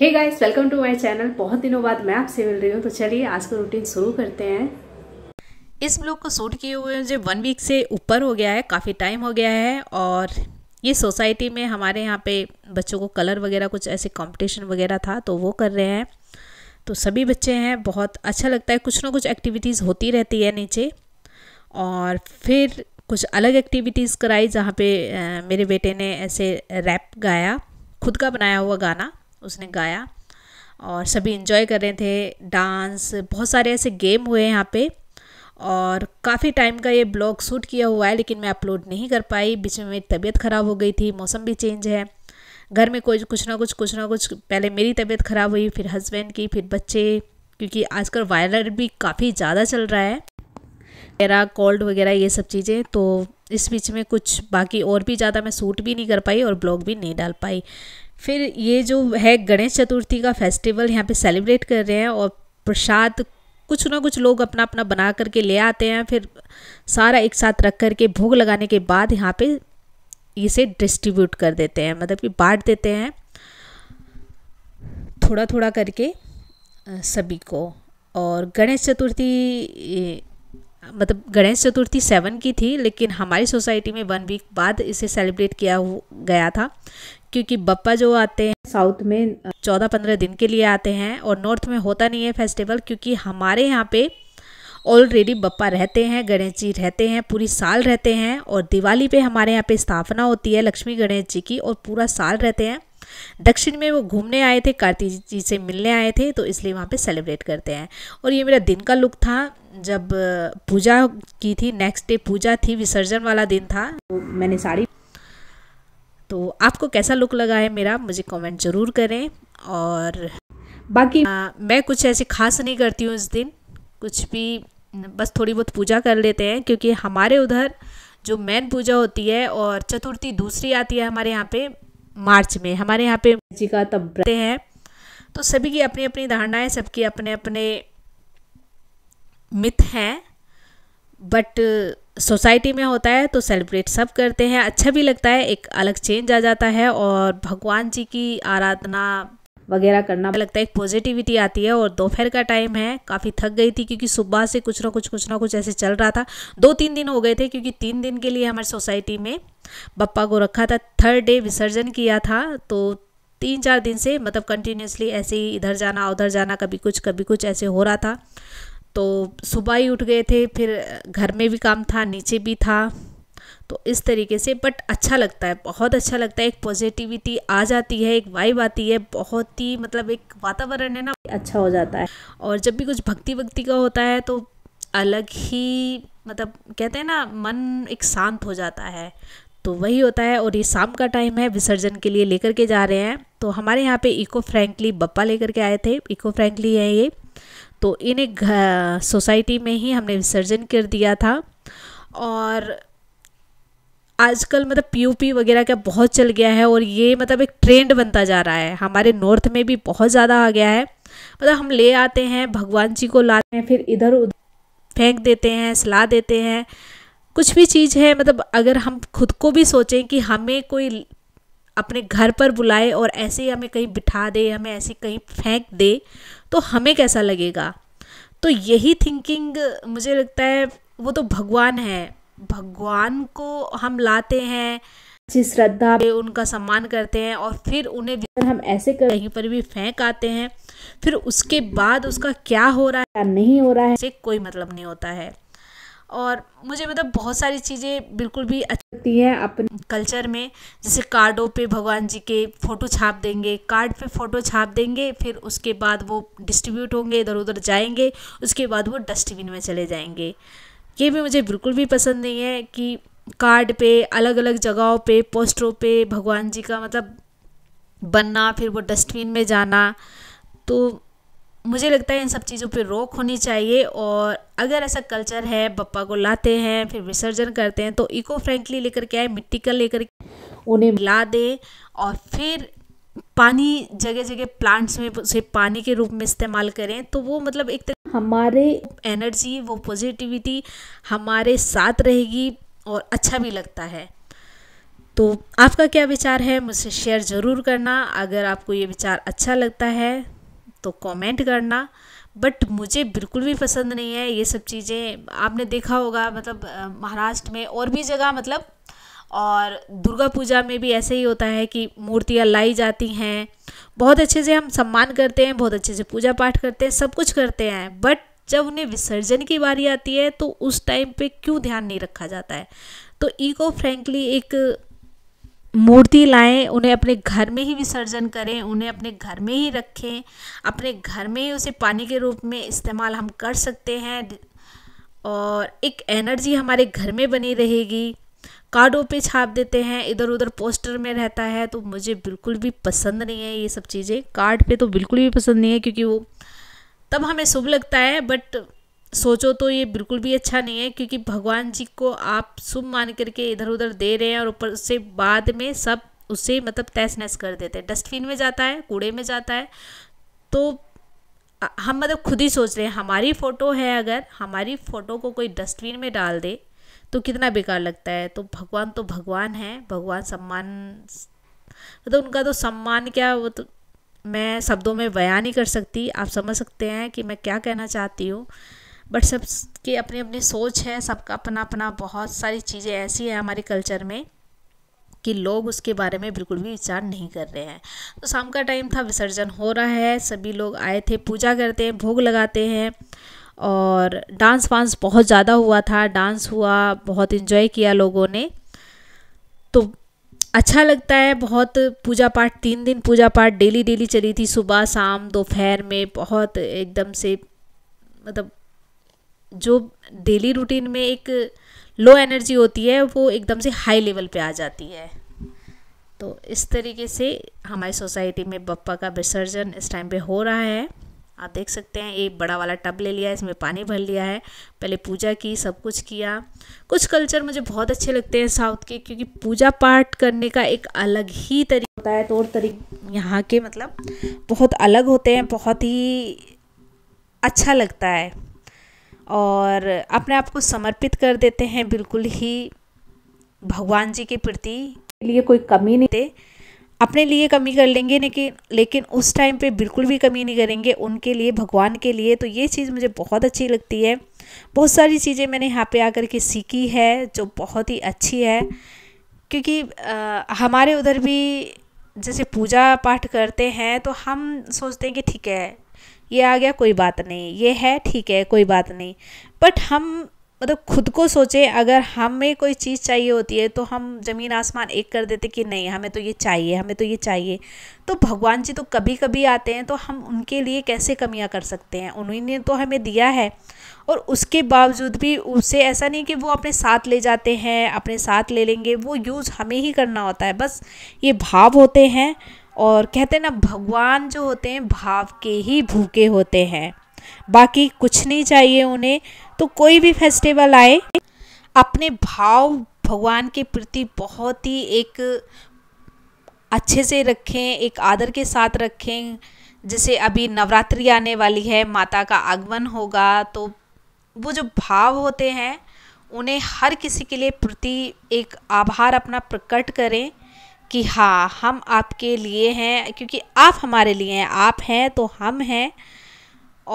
hey guys welcome to my channel बहुत दिनों बाद मैं आपसे मिल रही हूँ तो चलिए आज का रूटीन शुरू करते हैं इस ब्लॉग को शूट किए हुए मुझे वन वीक से ऊपर हो गया है काफ़ी टाइम हो गया है और ये सोसाइटी में हमारे यहाँ पे बच्चों को कलर वगैरह कुछ ऐसे कॉम्पिटिशन वगैरह था तो वो कर रहे हैं तो सभी बच्चे हैं बहुत अच्छा लगता है कुछ ना कुछ एक्टिविटीज़ होती रहती है नीचे और फिर कुछ अलग एक्टिविटीज़ कराई जहाँ पे मेरे बेटे ने ऐसे रैप गाया खुद का बनाया हुआ गाना उसने गाया और सभी इन्जॉय कर रहे थे डांस बहुत सारे ऐसे गेम हुए यहाँ पे और काफ़ी टाइम का ये ब्लॉग शूट किया हुआ है लेकिन मैं अपलोड नहीं कर पाई बीच में मेरी तबीयत ख़राब हो गई थी मौसम भी चेंज है घर में कोई कुछ ना कुछ कुछ ना कुछ पहले मेरी तबीयत ख़राब हुई फिर हस्बैंड की फिर बच्चे क्योंकि आजकल वायरल भी काफ़ी ज़्यादा चल रहा है मेरा कोल्ड वगैरह ये सब चीज़ें तो इस बीच में कुछ बाकी और भी ज़्यादा मैं सूट भी नहीं कर पाई और ब्लॉग भी नहीं डाल पाई फिर ये जो है गणेश चतुर्थी का फेस्टिवल यहाँ पे सेलिब्रेट कर रहे हैं और प्रसाद कुछ ना कुछ लोग अपना अपना बना करके ले आते हैं फिर सारा एक साथ रख कर के भोग लगाने के बाद यहाँ पे इसे डिस्ट्रीब्यूट कर देते हैं मतलब कि बांट देते हैं थोड़ा थोड़ा करके सभी को और गणेश चतुर्थी मतलब गणेश चतुर्थी सेवन की थी लेकिन हमारी सोसाइटी में वन वीक बाद इसे सेलिब्रेट किया गया था क्योंकि बप्पा जो आते हैं साउथ में चौदह पंद्रह दिन के लिए आते हैं और नॉर्थ में होता नहीं है फेस्टिवल क्योंकि हमारे यहाँ पे ऑलरेडी बप्पा रहते हैं गणेश जी रहते हैं पूरी साल रहते हैं और दिवाली पे हमारे यहाँ पे स्थापना होती है लक्ष्मी गणेश जी की और पूरा साल रहते हैं दक्षिण में वो घूमने आए थे कार्तिक जी से मिलने आए थे तो इसलिए वहाँ पे सेलिब्रेट करते हैं और ये मेरा दिन का लुक था जब पूजा की थी नेक्स्ट डे पूजा थी विसर्जन वाला दिन था तो मैंने साड़ी तो आपको कैसा लुक लगा है मेरा मुझे कमेंट ज़रूर करें और बाकी आ, मैं कुछ ऐसे खास नहीं करती हूँ इस दिन कुछ भी बस थोड़ी बहुत पूजा कर लेते हैं क्योंकि हमारे उधर जो मेन पूजा होती है और चतुर्थी दूसरी आती है हमारे यहाँ पे मार्च में हमारे यहाँ पे जी का तब रहते हैं तो सभी की अपनी अपनी धारणाएं सबकी अपने अपने मिथ हैं बट सोसाइटी में होता है तो सेलिब्रेट सब करते हैं अच्छा भी लगता है एक अलग चेंज आ जाता है और भगवान जी की आराधना वगैरह करना लगता है एक पॉजिटिविटी आती है और दोपहर का टाइम है काफ़ी थक गई थी क्योंकि सुबह से कुछ ना कुछ कुछ ना कुछ ऐसे चल रहा था दो तीन दिन हो गए थे क्योंकि तीन दिन के लिए हमारी सोसाइटी में बप्पा को रखा था थर्ड डे विसर्जन किया था तो तीन चार दिन से मतलब कंटिन्यूसली ऐसे ही इधर जाना उधर जाना कभी कुछ कभी कुछ ऐसे हो रहा था तो सुबह ही उठ गए थे फिर घर में भी काम था नीचे भी था तो इस तरीके से बट अच्छा लगता है बहुत अच्छा लगता है एक पॉजिटिविटी आ जाती है एक वाइब आती है बहुत ही मतलब एक वातावरण है ना अच्छा हो जाता है और जब भी कुछ भक्ति भक्ति का होता है तो अलग ही मतलब कहते हैं ना मन एक शांत हो जाता है तो वही होता है और ये शाम का टाइम है विसर्जन के लिए लेकर के जा रहे हैं तो हमारे यहाँ पे इको फ्रेंकली बप्पा लेकर के आए थे इको फ्रेंकली है ये तो इन एक सोसाइटी में ही हमने विसर्जन कर दिया था और आजकल मतलब पीओपी वगैरह का बहुत चल गया है और ये मतलब एक ट्रेंड बनता जा रहा है हमारे नॉर्थ में भी बहुत ज़्यादा आ गया है मतलब हम ले आते हैं भगवान जी को लाते हैं फिर इधर उधर फेंक देते हैं सलाह देते हैं कुछ भी चीज़ है मतलब अगर हम खुद को भी सोचें कि हमें कोई अपने घर पर बुलाए और ऐसे ही हमें कहीं बिठा दे हमें ऐसे कहीं फेंक दे तो हमें कैसा लगेगा तो यही थिंकिंग मुझे लगता है वो तो भगवान है भगवान को हम लाते हैं अच्छी श्रद्धा पे उनका सम्मान करते हैं और फिर उन्हें हम ऐसे कर कहीं पर भी फेंक आते हैं फिर उसके बाद उसका क्या हो रहा है क्या नहीं हो रहा है कोई मतलब नहीं होता है और मुझे मतलब बहुत सारी चीज़ें बिल्कुल भी अच्छी लगती है अपने कल्चर में जैसे कार्डों पे भगवान जी के फ़ोटो छाप देंगे कार्ड पे फ़ोटो छाप देंगे फिर उसके बाद वो डिस्ट्रीब्यूट होंगे इधर उधर जाएंगे उसके बाद वो डस्टबिन में चले जाएंगे ये भी मुझे बिल्कुल भी पसंद नहीं है कि कार्ड पे अलग अलग जगहों पे पोस्टरों पे भगवान जी का मतलब बनना फिर वो डस्टबिन में जाना तो मुझे लगता है इन सब चीज़ों पे रोक होनी चाहिए और अगर ऐसा कल्चर है पप्पा को लाते हैं फिर विसर्जन करते हैं तो इको फ्रेंडली लेकर के आए मिट्टी का लेकर उन्हें मिला दें और फिर पानी जगह जगह प्लांट्स में उसे पानी के रूप में इस्तेमाल करें तो वो मतलब एक तरह हमारे एनर्जी वो पॉजिटिविटी हमारे साथ रहेगी और अच्छा भी लगता है तो आपका क्या विचार है मुझसे शेयर ज़रूर करना अगर आपको ये विचार अच्छा लगता है तो कमेंट करना बट मुझे बिल्कुल भी पसंद नहीं है ये सब चीज़ें आपने देखा होगा मतलब महाराष्ट्र में और भी जगह मतलब और दुर्गा पूजा में भी ऐसे ही होता है कि मूर्तियाँ लाई जाती हैं बहुत अच्छे से हम सम्मान करते हैं बहुत अच्छे से पूजा पाठ करते हैं सब कुछ करते हैं बट जब उन्हें विसर्जन की बारी आती है तो उस टाइम पे क्यों ध्यान नहीं रखा जाता है तो ईको फ्रेंकली एक मूर्ति लाएं उन्हें अपने घर में ही विसर्जन करें उन्हें अपने घर में ही रखें अपने घर में ही उसे पानी के रूप में इस्तेमाल हम कर सकते हैं और एक एनर्जी हमारे घर में बनी रहेगी कार्डों पे छाप देते हैं इधर उधर पोस्टर में रहता है तो मुझे बिल्कुल भी पसंद नहीं है ये सब चीज़ें कार्ड पे तो बिल्कुल भी पसंद नहीं है क्योंकि वो तब हमें शुभ लगता है बट सोचो तो ये बिल्कुल भी अच्छा नहीं है क्योंकि भगवान जी को आप शुभ मान करके इधर उधर दे रहे हैं और ऊपर उससे बाद में सब उसे मतलब तहस नहस कर देते हैं डस्टबिन में जाता है कूड़े में जाता है तो हम मतलब खुद ही सोच रहे हैं हमारी फ़ोटो है अगर हमारी फ़ोटो को कोई डस्टबिन में डाल दे तो कितना बेकार लगता है तो भगवान तो भगवान है भगवान सम्मान मतलब तो उनका तो सम्मान क्या वो तो मैं शब्दों में बयान नहीं कर सकती आप समझ सकते हैं कि मैं क्या कहना चाहती हूँ बट सब के अपने अपने सोच है सबका अपना अपना बहुत सारी चीज़ें ऐसी हैं हमारे कल्चर में कि लोग उसके बारे में बिल्कुल भी विचार नहीं कर रहे हैं तो शाम का टाइम था विसर्जन हो रहा है सभी लोग आए थे पूजा करते हैं भोग लगाते हैं और डांस वांस बहुत ज़्यादा हुआ था डांस हुआ बहुत इन्जॉय किया लोगों ने तो अच्छा लगता है बहुत पूजा पाठ तीन दिन पूजा पाठ डेली डेली चली थी सुबह शाम दोपहर में बहुत एकदम से मतलब जो डेली रूटीन में एक लो एनर्जी होती है वो एकदम से हाई लेवल पे आ जाती है तो इस तरीके से हमारी सोसाइटी में बप्पा का विसर्जन इस टाइम पे हो रहा है आप देख सकते हैं एक बड़ा वाला टब ले लिया है इसमें पानी भर लिया है पहले पूजा की सब कुछ किया कुछ कल्चर मुझे बहुत अच्छे लगते हैं साउथ के क्योंकि पूजा पाठ करने का एक अलग ही तरीका होता है तौर तो तरीके यहाँ के मतलब बहुत अलग होते हैं बहुत ही अच्छा लगता है और अपने आप को समर्पित कर देते हैं बिल्कुल ही भगवान जी के प्रति लिए कोई कमी नहीं थे अपने लिए कमी कर लेंगे लेकिन लेकिन उस टाइम पे बिल्कुल भी कमी नहीं करेंगे उनके लिए भगवान के लिए तो ये चीज़ मुझे बहुत अच्छी लगती है बहुत सारी चीज़ें मैंने यहाँ पे आकर के सीखी है जो बहुत ही अच्छी है क्योंकि आ, हमारे उधर भी जैसे पूजा पाठ करते हैं तो हम सोचते हैं कि ठीक है ये आ गया कोई बात नहीं ये है ठीक है कोई बात नहीं बट हम मतलब खुद को सोचे अगर हमें कोई चीज़ चाहिए होती है तो हम ज़मीन आसमान एक कर देते कि नहीं हमें तो ये चाहिए हमें तो ये चाहिए तो भगवान जी तो कभी कभी आते हैं तो हम उनके लिए कैसे कमियां कर सकते हैं उन्होंने तो हमें दिया है और उसके बावजूद भी उसे ऐसा नहीं कि वो अपने साथ ले जाते हैं अपने साथ ले लेंगे वो यूज़ हमें ही करना होता है बस ये भाव होते हैं और कहते हैं ना भगवान जो होते हैं भाव के ही भूखे होते हैं बाकी कुछ नहीं चाहिए उन्हें तो कोई भी फेस्टिवल आए अपने भाव भगवान के प्रति बहुत ही एक अच्छे से रखें एक आदर के साथ रखें जैसे अभी नवरात्रि आने वाली है माता का आगमन होगा तो वो जो भाव होते हैं उन्हें हर किसी के लिए प्रति एक आभार अपना प्रकट करें कि हाँ हम आपके लिए हैं क्योंकि आप हमारे लिए हैं आप हैं तो हम हैं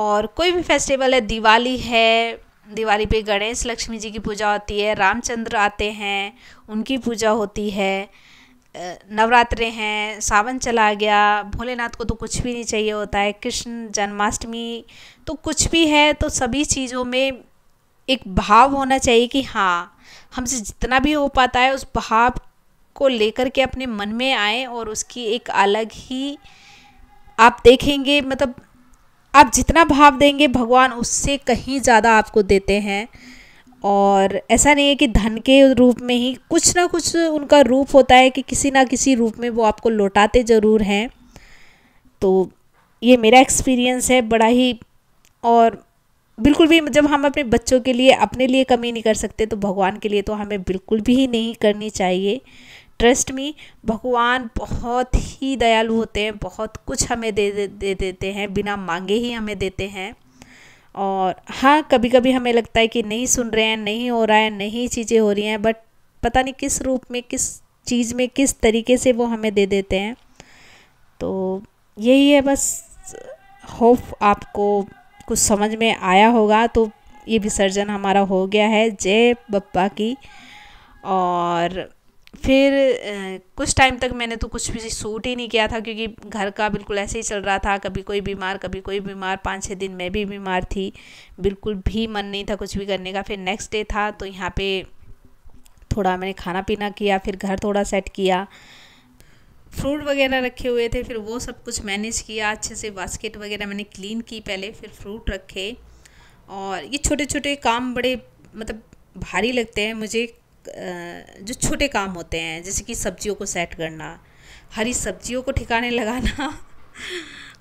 और कोई भी फेस्टिवल है दिवाली है दिवाली पे गणेश लक्ष्मी जी की पूजा होती है रामचंद्र आते हैं उनकी पूजा होती है नवरात्रे हैं सावन चला गया भोलेनाथ को तो कुछ भी नहीं चाहिए होता है कृष्ण जन्माष्टमी तो कुछ भी है तो सभी चीज़ों में एक भाव होना चाहिए कि हाँ हमसे जितना भी हो पाता है उस भाव को लेकर के अपने मन में आए और उसकी एक अलग ही आप देखेंगे मतलब आप जितना भाव देंगे भगवान उससे कहीं ज़्यादा आपको देते हैं और ऐसा नहीं है कि धन के रूप में ही कुछ ना कुछ उनका रूप होता है कि किसी ना किसी रूप में वो आपको लौटाते ज़रूर हैं तो ये मेरा एक्सपीरियंस है बड़ा ही और बिल्कुल भी जब हम अपने बच्चों के लिए अपने लिए कमी नहीं कर सकते तो भगवान के लिए तो हमें बिल्कुल भी नहीं करनी चाहिए ट्रस्ट मी भगवान बहुत ही दयालु होते हैं बहुत कुछ हमें दे दे, दे देते हैं बिना मांगे ही हमें देते हैं और हाँ कभी कभी हमें लगता है कि नहीं सुन रहे हैं नहीं हो रहा है नहीं चीज़ें हो रही हैं बट पता नहीं किस रूप में किस चीज़ में किस तरीके से वो हमें दे देते हैं तो यही है बस होप आपको कुछ समझ में आया होगा तो ये विसर्जन हमारा हो गया है जय बप्पा की और फिर कुछ टाइम तक मैंने तो कुछ भी सूट ही नहीं किया था क्योंकि घर का बिल्कुल ऐसे ही चल रहा था कभी कोई बीमार कभी कोई बीमार पाँच छः दिन मैं भी बीमार थी बिल्कुल भी मन नहीं था कुछ भी करने का फिर नेक्स्ट डे था तो यहाँ पे थोड़ा मैंने खाना पीना किया फिर घर थोड़ा सेट किया फ्रूट वगैरह रखे हुए थे फिर वो सब कुछ मैनेज किया अच्छे से बास्केट वगैरह मैंने क्लीन की पहले फिर फ्रूट रखे और ये छोटे छोटे काम बड़े मतलब भारी लगते हैं मुझे जो छोटे काम होते हैं जैसे कि सब्जियों को सेट करना हरी सब्जियों को ठिकाने लगाना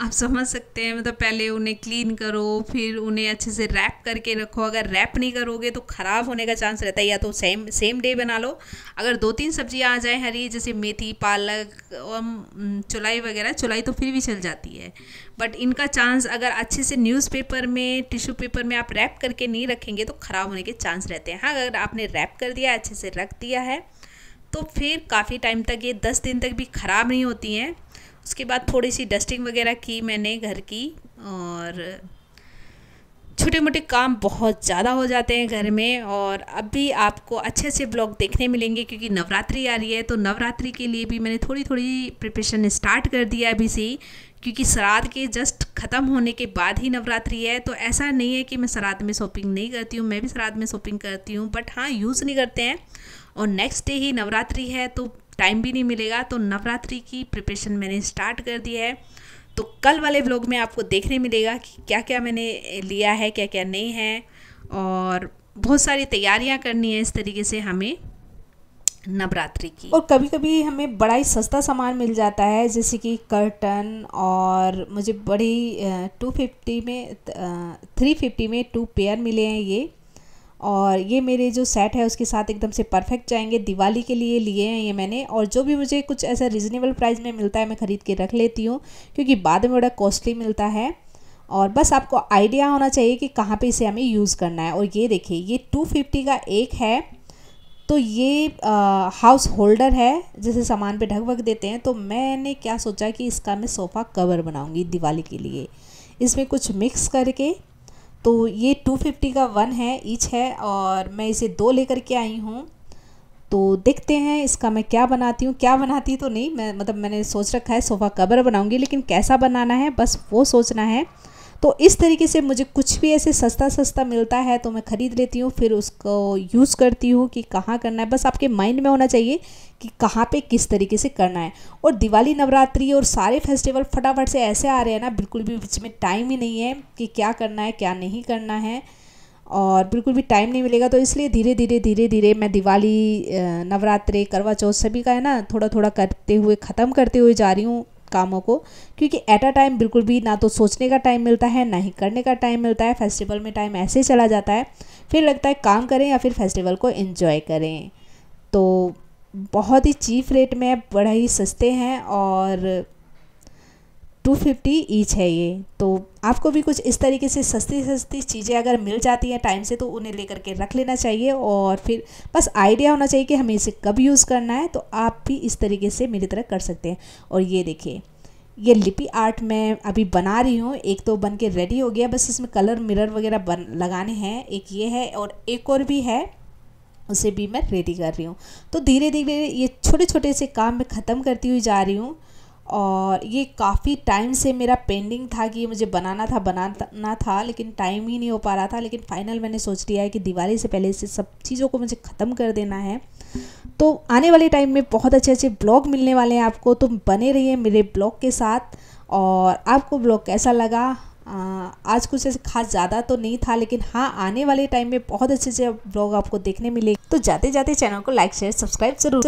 आप समझ सकते हैं मतलब पहले उन्हें क्लीन करो फिर उन्हें अच्छे से रैप करके रखो अगर रैप नहीं करोगे तो ख़राब होने का चांस रहता है या तो सेम सेम डे बना लो अगर दो तीन सब्जियां आ जाए हरी जैसे मेथी पालक और चुलाई वगैरह चुलाई तो फिर भी चल जाती है बट इनका चांस अगर अच्छे से न्यूज़पेपर में टिश्यू पेपर में आप रैप करके नहीं रखेंगे तो ख़राब होने के चांस रहते हैं हाँ अगर आपने रैप कर दिया अच्छे से रख दिया है तो फिर काफ़ी टाइम तक ये दस दिन तक भी ख़राब नहीं होती हैं उसके बाद थोड़ी सी डस्टिंग वगैरह की मैंने घर की और छोटे मोटे काम बहुत ज़्यादा हो जाते हैं घर में और अब भी आपको अच्छे अच्छे ब्लॉग देखने मिलेंगे क्योंकि नवरात्रि आ रही है तो नवरात्रि के लिए भी मैंने थोड़ी थोड़ी प्रिपरेशन स्टार्ट कर दिया अभी से क्योंकि श्राद्ध के जस्ट ख़त्म होने के बाद ही नवरात्रि है तो ऐसा नहीं है कि मैं श्राद्ध में शॉपिंग नहीं करती हूँ मैं भी श्राद्ध में शॉपिंग करती हूँ बट हाँ यूज़ नहीं करते हैं और नेक्स्ट डे ही नवरात्रि है तो टाइम भी नहीं मिलेगा तो नवरात्रि की प्रिपरेशन मैंने स्टार्ट कर दी है तो कल वाले ब्लॉग में आपको देखने मिलेगा कि क्या क्या मैंने लिया है क्या क्या नहीं है और बहुत सारी तैयारियां करनी है इस तरीके से हमें नवरात्रि की और कभी कभी हमें बड़ा ही सस्ता सामान मिल जाता है जैसे कि कर्टन और मुझे बड़ी टू फिफ्टी में थ्री फिफ्टी में टू पेयर मिले हैं ये और ये मेरे जो सेट है उसके साथ एकदम से परफेक्ट जाएंगे दिवाली के लिए लिए हैं ये मैंने और जो भी मुझे कुछ ऐसा रिजनेबल प्राइस में मिलता है मैं ख़रीद के रख लेती हूँ क्योंकि बाद में बड़ा कॉस्टली मिलता है और बस आपको आइडिया होना चाहिए कि कहाँ पे इसे हमें यूज़ करना है और ये देखिए ये 250 का एक है तो ये हाउस होल्डर है जैसे सामान पे वक देते हैं तो मैंने क्या सोचा कि इसका मैं सोफ़ा कवर बनाऊँगी दिवाली के लिए इसमें कुछ मिक्स करके तो ये टू फिफ्टी का वन है ईच है और मैं इसे दो लेकर के आई हूँ तो देखते हैं इसका मैं क्या बनाती हूँ क्या बनाती तो नहीं मैं मतलब मैंने सोच रखा है सोफ़ा कवर बनाऊँगी लेकिन कैसा बनाना है बस वो सोचना है तो इस तरीके से मुझे कुछ भी ऐसे सस्ता सस्ता मिलता है तो मैं ख़रीद लेती हूँ फिर उसको यूज़ करती हूँ कि कहाँ करना है बस आपके माइंड में होना चाहिए कि कहाँ पे किस तरीके से करना है और दिवाली नवरात्रि और सारे फेस्टिवल फटाफट से ऐसे आ रहे हैं ना बिल्कुल भी बीच में टाइम ही नहीं है कि क्या करना है क्या नहीं करना है और बिल्कुल भी टाइम नहीं मिलेगा तो इसलिए धीरे धीरे धीरे धीरे मैं दिवाली नवरात्रि करवा चौथ सभी का है ना थोड़ा थोड़ा करते हुए ख़त्म करते हुए जा रही हूँ कामों को क्योंकि एट अ टाइम बिल्कुल भी ना तो सोचने का टाइम मिलता है ना ही करने का टाइम मिलता है फेस्टिवल में टाइम ऐसे चला जाता है फिर लगता है काम करें या फिर फेस्टिवल को इन्जॉय करें तो बहुत ही चीप रेट में बड़ा ही सस्ते हैं और टू फिफ्टी ईच है ये तो आपको भी कुछ इस तरीके से सस्ती सस्ती चीज़ें अगर मिल जाती हैं टाइम से तो उन्हें लेकर के रख लेना चाहिए और फिर बस आइडिया होना चाहिए कि हमें इसे कब यूज़ करना है तो आप भी इस तरीके से मेरी तरह कर सकते हैं और ये देखिए ये लिपि आर्ट मैं अभी बना रही हूँ एक तो बन के रेडी हो गया बस इसमें कलर मिरर वगैरह बन लगाने हैं एक ये है और एक और भी है उसे भी मैं रेडी कर रही हूँ तो धीरे धीरे ये छोटे छोटे से काम मैं ख़त्म करती हुई जा रही हूँ और ये काफ़ी टाइम से मेरा पेंडिंग था कि मुझे बनाना था बनाना था लेकिन टाइम ही नहीं हो पा रहा था लेकिन फाइनल मैंने सोच लिया है कि दिवाली से पहले इसे सब चीज़ों को मुझे ख़त्म कर देना है तो आने वाले टाइम में बहुत अच्छे अच्छे ब्लॉग मिलने वाले हैं आपको तो बने रहिए मेरे ब्लॉग के साथ और आपको ब्लॉग कैसा लगा आज कुछ ऐसे खास ज़्यादा तो नहीं था लेकिन हाँ आने वाले टाइम में बहुत अच्छे अच्छे ब्लॉग आपको देखने मिलेंगे तो जाते जाते चैनल को लाइक शेयर सब्सक्राइब जरूर